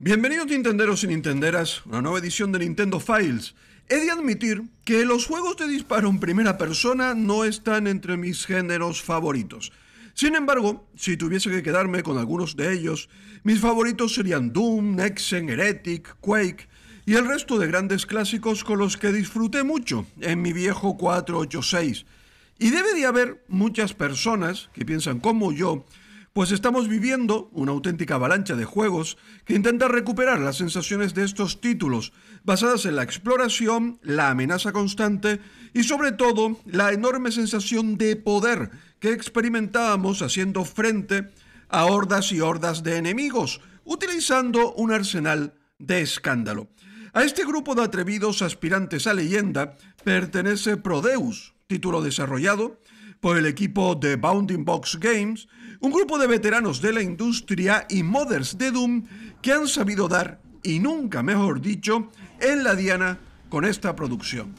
Bienvenidos Nintenderos y Nintenderas, una nueva edición de Nintendo Files. He de admitir que los juegos de disparo en primera persona no están entre mis géneros favoritos. Sin embargo, si tuviese que quedarme con algunos de ellos, mis favoritos serían Doom, Nexen, Heretic, Quake y el resto de grandes clásicos con los que disfruté mucho en mi viejo 486. Y debe de haber muchas personas que piensan como yo pues estamos viviendo una auténtica avalancha de juegos que intenta recuperar las sensaciones de estos títulos, basadas en la exploración, la amenaza constante y sobre todo la enorme sensación de poder que experimentábamos haciendo frente a hordas y hordas de enemigos, utilizando un arsenal de escándalo. A este grupo de atrevidos aspirantes a leyenda pertenece Prodeus, título desarrollado por el equipo de Bounding Box Games, un grupo de veteranos de la industria y modders de Doom que han sabido dar, y nunca mejor dicho, en la diana con esta producción.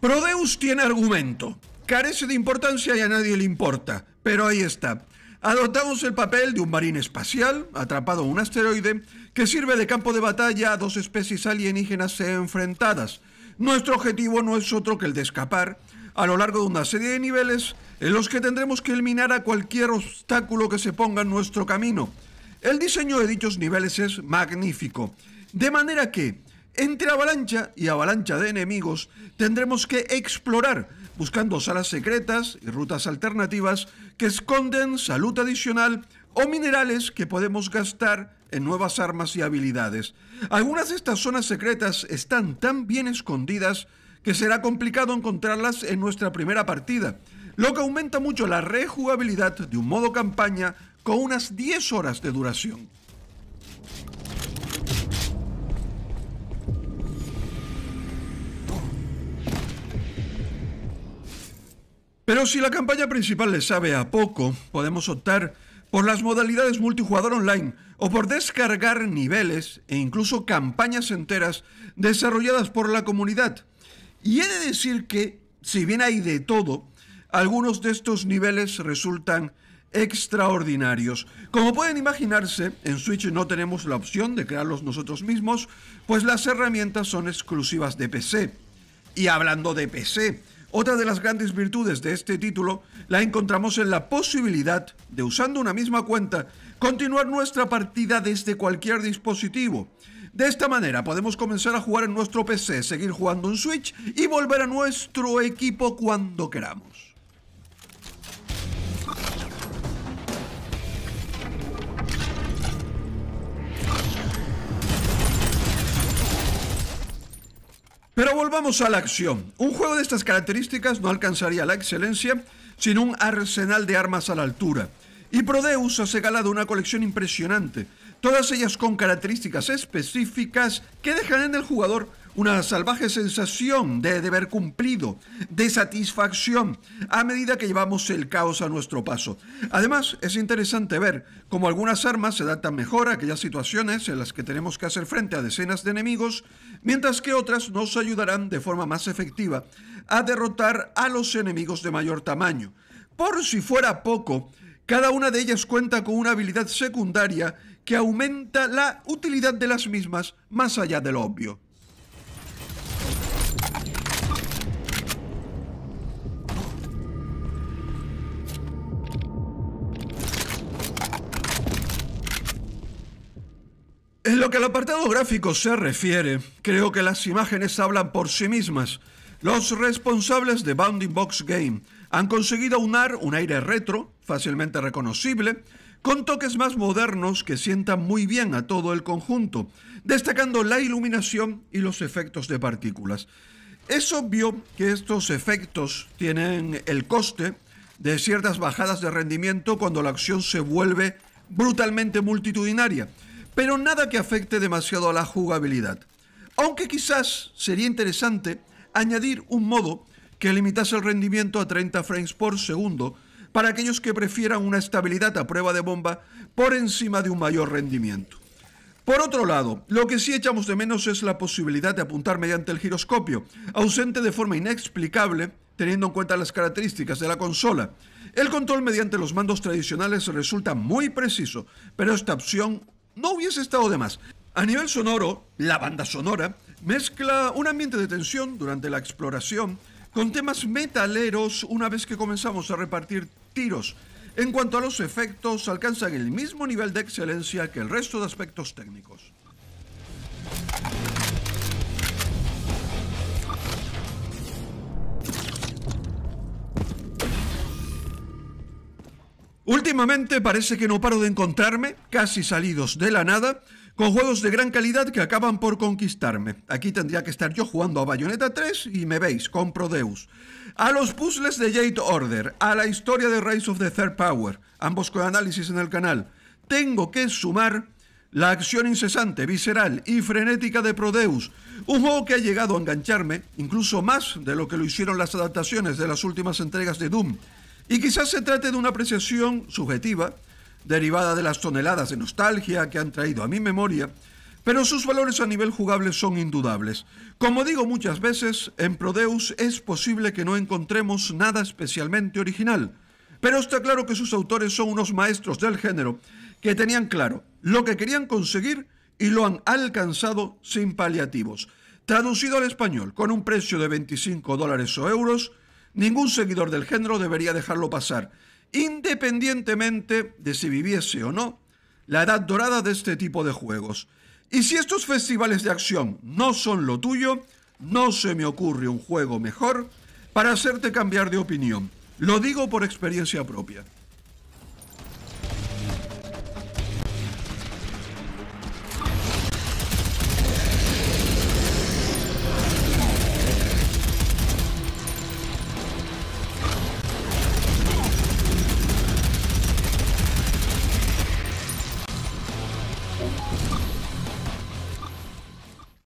Prodeus tiene argumento carece de importancia y a nadie le importa, pero ahí está. Adoptamos el papel de un marín espacial atrapado en un asteroide que sirve de campo de batalla a dos especies alienígenas enfrentadas. Nuestro objetivo no es otro que el de escapar a lo largo de una serie de niveles en los que tendremos que eliminar a cualquier obstáculo que se ponga en nuestro camino. El diseño de dichos niveles es magnífico, de manera que entre avalancha y avalancha de enemigos tendremos que explorar buscando salas secretas y rutas alternativas que esconden salud adicional o minerales que podemos gastar en nuevas armas y habilidades. Algunas de estas zonas secretas están tan bien escondidas que será complicado encontrarlas en nuestra primera partida, lo que aumenta mucho la rejugabilidad de un modo campaña con unas 10 horas de duración. Pero si la campaña principal le sabe a poco, podemos optar por las modalidades multijugador online o por descargar niveles e incluso campañas enteras desarrolladas por la comunidad. Y he de decir que, si bien hay de todo, algunos de estos niveles resultan extraordinarios. Como pueden imaginarse, en Switch no tenemos la opción de crearlos nosotros mismos, pues las herramientas son exclusivas de PC. Y hablando de PC, otra de las grandes virtudes de este título la encontramos en la posibilidad de, usando una misma cuenta, continuar nuestra partida desde cualquier dispositivo. De esta manera podemos comenzar a jugar en nuestro PC, seguir jugando en Switch y volver a nuestro equipo cuando queramos. Pero volvamos a la acción. Un juego de estas características no alcanzaría la excelencia sin un arsenal de armas a la altura. Y Prodeus ha segalado una colección impresionante todas ellas con características específicas que dejan en el jugador una salvaje sensación de deber cumplido, de satisfacción, a medida que llevamos el caos a nuestro paso. Además, es interesante ver cómo algunas armas se adaptan mejor a aquellas situaciones en las que tenemos que hacer frente a decenas de enemigos, mientras que otras nos ayudarán de forma más efectiva a derrotar a los enemigos de mayor tamaño. Por si fuera poco, cada una de ellas cuenta con una habilidad secundaria que aumenta la utilidad de las mismas más allá del obvio. En lo que al apartado gráfico se refiere, creo que las imágenes hablan por sí mismas. Los responsables de Bounding Box Game han conseguido unar un aire retro, fácilmente reconocible, con toques más modernos que sientan muy bien a todo el conjunto, destacando la iluminación y los efectos de partículas. Es obvio que estos efectos tienen el coste de ciertas bajadas de rendimiento cuando la acción se vuelve brutalmente multitudinaria, pero nada que afecte demasiado a la jugabilidad. Aunque quizás sería interesante añadir un modo que limitase el rendimiento a 30 frames por segundo, para aquellos que prefieran una estabilidad a prueba de bomba por encima de un mayor rendimiento. Por otro lado, lo que sí echamos de menos es la posibilidad de apuntar mediante el giroscopio, ausente de forma inexplicable teniendo en cuenta las características de la consola. El control mediante los mandos tradicionales resulta muy preciso, pero esta opción no hubiese estado de más. A nivel sonoro, la banda sonora mezcla un ambiente de tensión durante la exploración con temas metaleros una vez que comenzamos a repartir tiros. En cuanto a los efectos, alcanzan el mismo nivel de excelencia que el resto de aspectos técnicos. Últimamente parece que no paro de encontrarme, casi salidos de la nada, con juegos de gran calidad que acaban por conquistarme. Aquí tendría que estar yo jugando a Bayonetta 3 y me veis, compro Deus. A los puzzles de Jade Order, a la historia de Rise of the Third Power, ambos con análisis en el canal. Tengo que sumar la acción incesante, visceral y frenética de Prodeus, un juego que ha llegado a engancharme incluso más de lo que lo hicieron las adaptaciones de las últimas entregas de Doom y quizás se trate de una apreciación subjetiva, derivada de las toneladas de nostalgia que han traído a mi memoria, pero sus valores a nivel jugable son indudables. Como digo muchas veces, en Prodeus es posible que no encontremos nada especialmente original, pero está claro que sus autores son unos maestros del género que tenían claro lo que querían conseguir y lo han alcanzado sin paliativos. Traducido al español, con un precio de 25 dólares o euros, Ningún seguidor del género debería dejarlo pasar, independientemente de si viviese o no la edad dorada de este tipo de juegos. Y si estos festivales de acción no son lo tuyo, no se me ocurre un juego mejor para hacerte cambiar de opinión. Lo digo por experiencia propia.